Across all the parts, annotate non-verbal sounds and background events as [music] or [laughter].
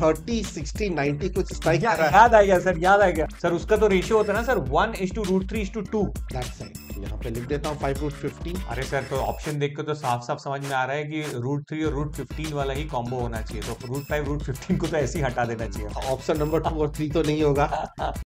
Thirty sixty ninety कुछ spike या, याद आ गया सर याद आ गया सर उसका तो रेशियो होता है ना sir one is to root three is to two two पे लिख देता हूँ फाइव रूट फिफ्टीन अरे सर तो ऑप्शन देख के तो साफ साफ समझ में आ रहा है कि रूट थ्री और रूट फिफ्टीन वाला ही कॉम्बो होना चाहिए तो रूट फाइव रूट फिफ्टीन को तो ऐसे ही हटा देना चाहिए ऑप्शन नंबर टू और थ्री तो नहीं होगा [laughs]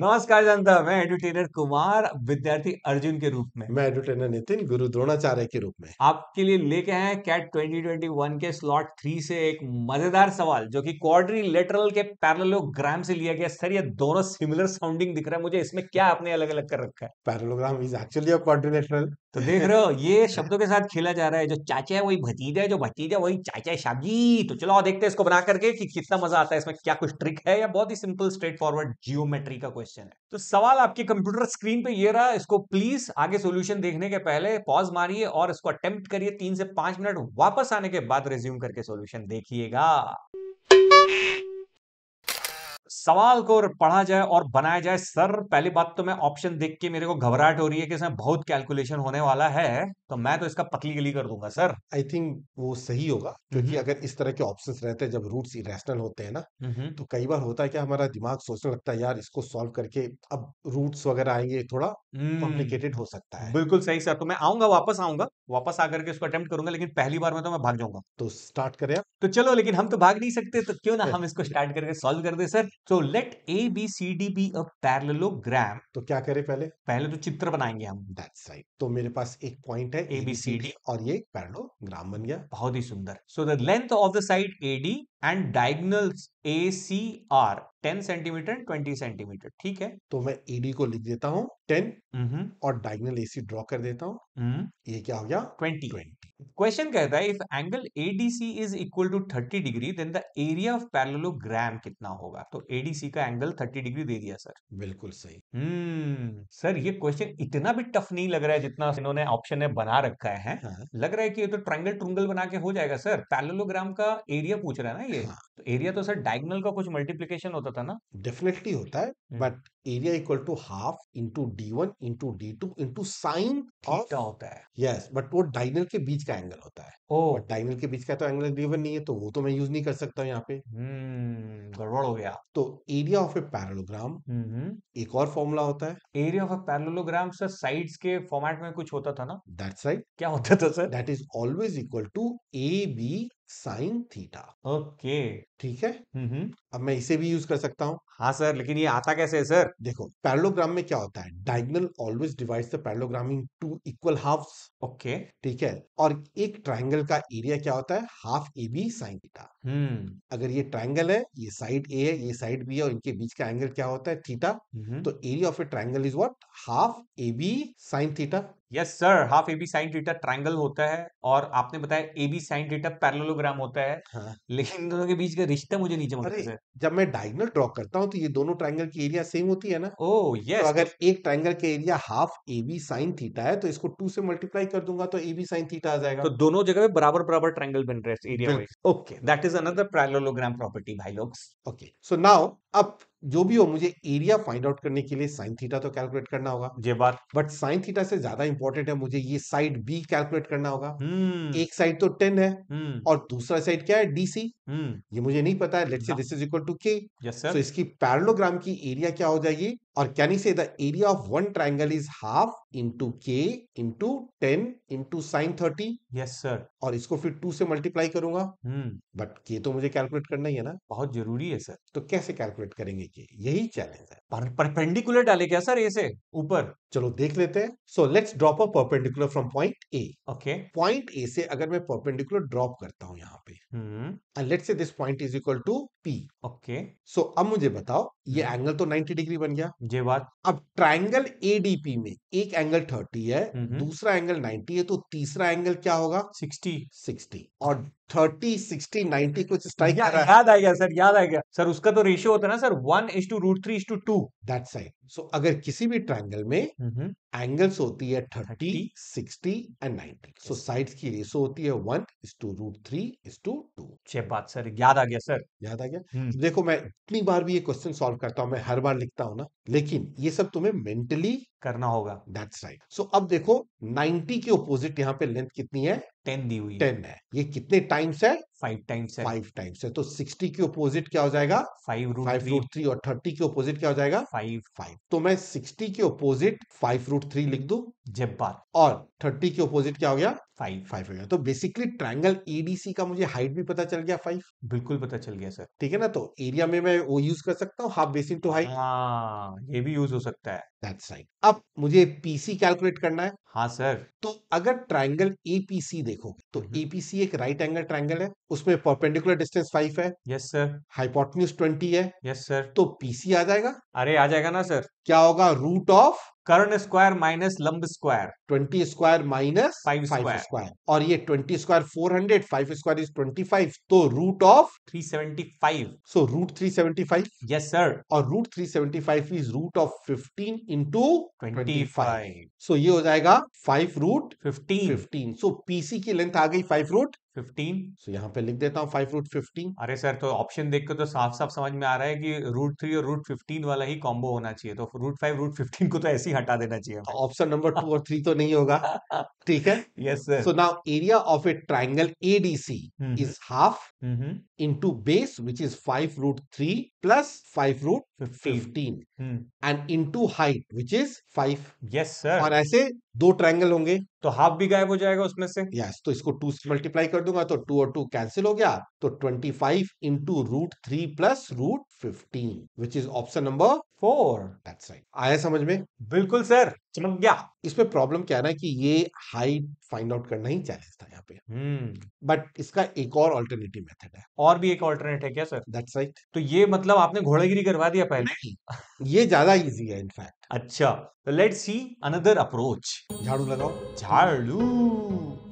नमस्कार जनता मैं एडुटेनर कुमार विद्यार्थी अर्जुन के रूप में मैं एंटरटेनर नितिन गुरु द्रोणाचार्य के रूप में आपके लिए लेके हैं कैट 2021 के स्लॉट थ्री से एक मजेदार सवाल जो कि क्वाड्री लेटरल के पैरलोग्राम से लिया गया सर ये दोनों सिमिलर साउंडिंग दिख रहा है मुझे इसमें क्या आपने अलग अलग कर रखा है पैरलोग्राम इज एक्चुअली लेटरल तो देख रहे हो ये शब्दों के साथ खेला जा रहा है जो चाचा है वही भतीजा है जो भतीजा वही चाचा है शागी तो चलो देखते हैं इसको बना करके कि कितना मजा आता है इसमें क्या कुछ ट्रिक है या बहुत ही सिंपल स्ट्रेट फॉरवर्ड जियोमेट्री का क्वेश्चन क्वेश्चन है तो सवाल आपके कंप्यूटर स्क्रीन पे ये रहा इसको प्लीज आगे सोल्यूशन देखने के पहले पॉज मारिए और इसको अटेम्प्ट करिए तीन से पांच मिनट वापस आने के बाद रिज्यूम करके सोल्यूशन देखिएगा सवाल को पढ़ा जाए और बनाया जाए सर पहली बात तो मैं ऑप्शन देख के मेरे को घबराहट हो रही है कि इसमें बहुत कैलकुलेशन होने वाला है तो मैं तो इसका पतली गली कर दूंगा सर आई थिंक वो सही होगा हम्म। क्योंकि अगर इस तरह के ऑप्शन रहते हैं जब रूट्स इेशनल होते हैं ना हम्म, हम्म। तो कई बार होता है कि हमारा दिमाग सोचने लगता है यार इसको सॉल्व करके अब रूट्स वगैरह आएंगे थोड़ा कॉम्प्लिकेटेड हो सकता है बिल्कुल सही सर तो मैं आऊंगा वापस आऊंगा वापस आकर के उसको अटेम्प्ट करूंगा लेकिन पहली बार में तो मैं भाग जाऊंगा तो स्टार्ट करें तो चलो लेकिन हम तो भाग नहीं सकते तो क्यों ना [laughs] हम इसको स्टार्ट करके सॉल्व कर दे sir so let A B C D be a parallelogram तो क्या करें पहले पहले तो चित्र बनाएंगे हम दैट्स राइट तो मेरे पास एक पॉइंट है ए बी सी डी और ये पैरेललोग्राम बन गया बहुत ही सुंदर so the length of the side A D and diagonal A C are ten centimetre twenty centimetre ठीक है तो मैं ईडी को लिख देता हूँ टेन हम्म। और डायगनल एसी ड्रॉ कर देता हूँ हम्म। ये क्या हो गया ट्वेंटी ट्वेंटी क्वेश्चन कहता है if angle ADC is equal to thirty degree then the area of parallelogram कितना होगा तो एडीसी का एंगल थर्टी डिग्री दे दिया सर बिल्कुल सही हम्म सर ये क्वेश्चन इतना भी टफ नहीं लग रहा है जितना इन्होंने ऑप्शन में बना रखा है हाँ।, हाँ। लग रहा है कि ये तो ट्रायंगल ट्रुंगल बना के हो जाएगा सर पैरेललोग्राम का एरिया पूछ रहा है ना ये हाँ। तो एरिया तो सर डायगोनल का कुछ मल्टीप्लीकेशन होता होता था ना डेफिनेटली होता है but area equal to half into D one into D two into sine of होता है यस बट वो डाइनल के बीच का एंगल होता है ओ oh. डाइनल के बीच का तो एंगल गिवन नहीं है तो वो तो मैं यूज नहीं कर सकता यहाँ पे गड़बड़ hmm, हो गया तो एरिया ऑफ ए पैरलोग्राम एक और फॉर्मूला होता है area of a parallelogram sir side के फॉर्मेट में कुछ होता था ना दैट साइड क्या होता था sir that is always equal to A B sine theta okay ठीक है अब मैं इसे भी यूज कर सकता हूँ हाँ सर लेकिन ये आता कैसे है सर देखो पैरलोग्राम में क्या होता है diagonal always divides the parallelogram in two equal half okay ठीक है और एक ट्राइंगल का एरिया क्या होता है half A B sine theta अगर ये ट्राइंगल है ये साइड ए है ये साइड बी है और इनके बीच का एंगल क्या होता है थीटा तो area of a triangle is what half A B sine theta yes sir half A B sine theta triangle होता है और आपने बताया A B sine theta parallelogram होता है हाँ। लेकिन दोनों के बीच का रिश्ता मुझे नीचे जमता जब मैं डायगनल ड्रॉ करता हूँ तो ये दोनों ट्राइंगल की एरिया सेम होती है ना ओ oh, यस तो अगर एक ट्राइंगल के area half A B sine theta है तो इसको टू से मल्टीप्लाई कर दूंगा तो ए बी साइन थीटा आ जाएगा तो दोनों जगह पे बराबर बराबर ट्राइंगल बन रहे area okay that is another parallelogram property भाई लोग ओके सो नाउ अब जो भी हो मुझे एरिया फाइंड आउट करने के लिए साइन थीटा तो कैलकुलेट करना होगा ये बात बट साइन थीटा से ज्यादा इंपॉर्टेंट है मुझे ये साइड बी कैलकुलेट करना होगा हम्म। एक साइड तो टेन है हम्म। और दूसरा साइड क्या है डीसी हम्म। ये मुझे नहीं पता है let's say this is equal to के इसकी पैरलोग्राम की एरिया क्या हो जाएगी Or can you say the area of one triangle is half into k into 10 into sin 30? Yes sir. और इसको फिर 2 से मल्टीप्लाई करूंगा बट हम्म। के तो मुझे कैलकुलेट करना ही है ना बहुत जरूरी है सर तो कैसे कैलकुलेट करेंगे के यही चैलेंज है पर, परपेंडिकुलर डाले क्या सर ए ऊपर चलो देख लेते हैं so let's drop a perpendicular from point A okay point A से अगर मैं परपेंडिकुलर ड्रॉप करता हूँ यहाँ पे and let's say this point is equal to P okay so अब मुझे बताओ ये एंगल हम्म। तो 90 डिग्री बन गया ये बात अब ट्राइंगल एडीपी में एक एंगल 30 है हम्म, हम्म। दूसरा एंगल 90 है तो तीसरा एंगल क्या होगा 60 60 और थर्टी सिक्सटी नाइनटी कुछ स्ट्राइक या, याद सर याद सर उसका तो रेशियो होता है ना sir one is to root three is to two two that side अगर किसी भी में एंगल्स होती है thirty sixty and ninety so sides की रेशियो होती है one is to root three is to two two बात सर याद आ गया सर याद आ गया हम्म। तो देखो मैं इतनी बार भी ये क्वेश्चन सॉल्व करता हूँ मैं हर बार लिखता हूँ ना लेकिन ये सब तुम्हें मेंटली करना होगा दैट्स राइट सो अब देखो नाइनटी के ऑपोजिट यहाँ पे लेंथ कितनी है टेन दी हुई टेन है ये कितने टाइम्स है फाइव टाइम्स है फाइव टाइम्स है तो सिक्सटी के ओपोजिट क्या हो जाएगा five root five root three और थर्टी के ओपोजिट क्या हो जाएगा फाइव फाइव तो मैं सिक्सटी के ओपोजिट फाइव रूट थ्री लिख दू जब बार और थर्टी के ओपोजिट क्या हो गया फाइव फाइव हो गया तो बेसिकली ट्रायंगल एडीसी का मुझे हाइट भी पता चल गया फाइव बिल्कुल पता चल गया सर ठीक है ना तो एरिया में मैं वो यूज कर सकता हूँ हाफ बेसिन टू हाइट ये भी यूज हो सकता है दैट्स राइट right. अब मुझे पीसी कैलकुलेट करना है हाँ सर तो अगर ट्राइंगल एपीसी देखो तो एपीसी हम्म। एक राइट एंगल ट्राइंगल है उसमें परपेंडिकुलर डिस्टेंस फाइव है यस सर हाइपोटन्यूज ट्वेंटी है यस सर तो पीसी आ जाएगा अरे आ जाएगा ना सर क्या होगा रूट ऑफ करण स्क्वायर माइनस लंब square twenty square minus five square और ये twenty square four hundred five square is twenty five तो root of three seventy five so root three seventy five yes sir और root three seventy five is root of fifteen into twenty five so ये हो जाएगा five root fifteen fifteen so PC की length आ गई five root fifteen so, यहाँ पे लिख देता हूँ फाइव रूट फिफ्टीन अरे सर तो ऑप्शन देख के तो साफ साफ समझ में आ रहा है कि रूट थ्री और रूट फिफ्टीन वाला ही कॉम्बो होना चाहिए तो रूट फाइव रूट फिफ्टीन को तो ऐसे ही हटा देना चाहिए ऑप्शन नंबर टू और थ्री तो नहीं होगा [laughs] ठीक है yes sir so now area of a triangle A D C is half into base which is five root three plus five root fifteen and into height which is five yes sir और ऐसे दो triangle होंगे तो half भी गायब हो जाएगा उसमें से यस yes, तो इसको टू से मल्टीप्लाई कर दूंगा तो टू और टू कैंसिल हो गया तो twenty five into root three plus root fifteen which is option number four that's right आया समझ में बिल्कुल सर समझ गया इसमें प्रॉब्लम क्या है ना कि ये हाई फाइंड आउट करना ही चैलेंज था यहाँ पे बट हम्म। hmm. इसका एक और ऑल्टरनेटिव मेथड है और भी एक ऑल्टरनेट है क्या सर दैट्स राइट right. तो ये मतलब आपने घोड़ागिरी करवा दिया पहले नहीं ये ज्यादा इजी है इनफैक्ट अच्छा तो लेट सी अनदर अप्रोच झाड़ू लगाओ झाड़ू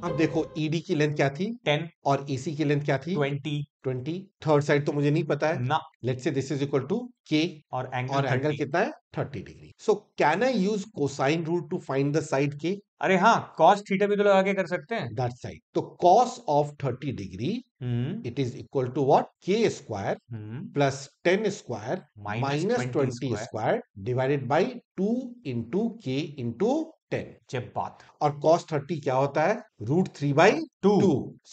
अब देखो ईडी e की लेंथ क्या थी टेन और एसी की लेंथ क्या थी ट्वेंटी ट्वेंटी थर्ड साइड तो मुझे नहीं पता है ना लेट से दिस इज इक्वल टू के और एंगल और एंगल कितना है thirty degree so can I use cosine rule to find the side के अरे हाँ कॉस थीटा भी तो लगा के कर सकते हैं दैट साइड तो cos of thirty degree it is equal to what k square plus ten square minus twenty square divided by two into k into ten जब बात और कॉस थर्टी क्या होता है root three by two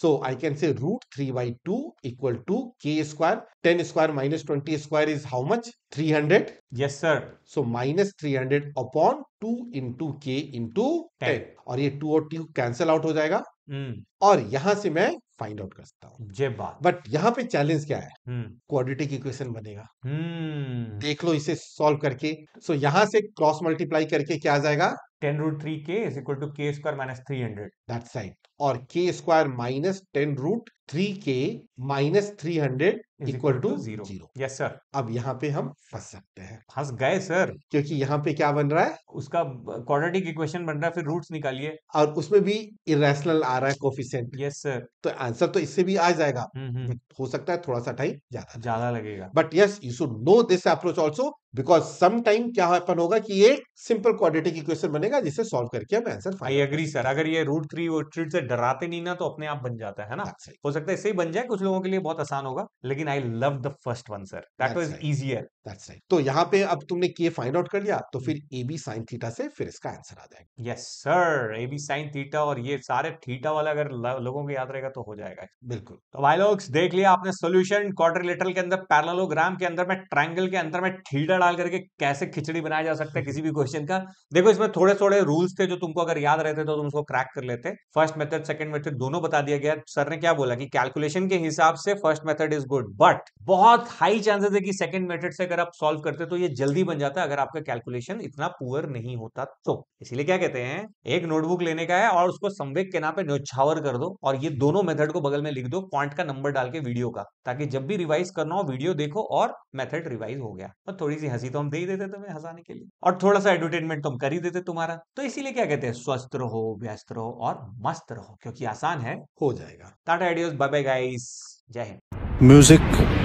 so I can say root three by two equal to k square ten square minus twenty square is how much three hundred yes sir so minus three hundred upon two into k into ten और ये to और to cancel out हो जाएगा hmm. और यहां से मैं find out कर सकता हूँ जय बात बट यहाँ पे चैलेंज क्या है क्वाड्रेटिक hmm. इक्वेशन बनेगा hmm. देख लो इसे सॉल्व करके सो so, यहाँ से क्रॉस मल्टीप्लाई करके क्या आ जाएगा 10 root 3k is equal to k square minus 300. That's right. Or k square minus 10 root 3k minus 300 is equal, equal to zero Yes, sir. अब यहाँ पे हम फंस सकते हैं फंस गए sir. क्योंकि यहाँ पे क्या बन रहा है उसका quadratic equation बन रहा है फिर roots निकालिए और उसमें भी irrational आ रहा है coefficient. Yes, sir. तो answer तो इससे भी आ जाएगा हम्म हो सकता है थोड़ा सा time ज्यादा ज्यादा लगेगा But yes, you should know this approach also because sum क्या होगा कि ये सिंपल क्वाड्रेटिक इक्वेशन बनेगा जाएगा जिसे सॉल्व करके हम आंसर आई एग्री सर अगर ये रूट थ्री थ्री से डराते नहीं ना तो अपने आप बन जाता है ना हो सकता है इससे ही बन जाए कुछ लोगों के लिए बहुत आसान होगा लेकिन I love the first one sir that was easier that's right तो यहाँ पे अब तुमने के फाइंड आउट कर लिया तो hmm. फिर ए बी साइन थीटा से फिर इसका आंसर आ जाएगा yes sir A B sine theta और ये सारे थीटा वाला अगर लोगों को याद रहेगा तो हो जाएगा बिल्कुल तो भाई लोग देख लिया आपने सोल्यूशन क्वार्टरलेटरल के अंदर पैरलोग्राम के अंदर में ट्रायंगल के अंदर में थीटा डाल करके कैसे खिचड़ी बनाया जा सकता है [laughs] किसी भी क्वेश्चन का देखो इसमें थोड़े थोड़े थोड़े रूल्स थे जो तुमको अगर याद रहते तो तुम उसको क्रैक कर लेते फर्स्ट मेथड सेकंड मेथड दोनों बता दिया गया सर ने क्या बोला कि कैलकुलेशन के हिसाब से first method is good but बहुत हाई चांसेस है कि सेकंड मेथड से अगर आप सॉल्व करते तो ये जल्दी बन जाता अगर आपका कैलकुलेशन इतना पुअर नहीं होता तो इसीलिए क्या कहते हैं एक नोटबुक लेने का है और उसको संवेक के नाम पे न्योछावर कर दो और ये दोनों मेथड को बगल में लिख दो पॉइंट का नंबर डाल के वीडियो का ताकि जब भी रिवाइज करना हो वीडियो देखो और मेथड रिवाइज हो गया और थोड़ी सी हंसी तो हम दे ही देते तुम्हें हंसाने के लिए और थोड़ा सा एडवर्टेनमेंट तो हम कर ही देते तुम्हारे हमारा तो इसीलिए क्या कहते हैं स्वस्थ रहो व्यस्त रहो और मस्त रहो क्योंकि आसान है हो जाएगा टाटा आइडियोज बाय बाय गाइस जय हिंद म्यूजिक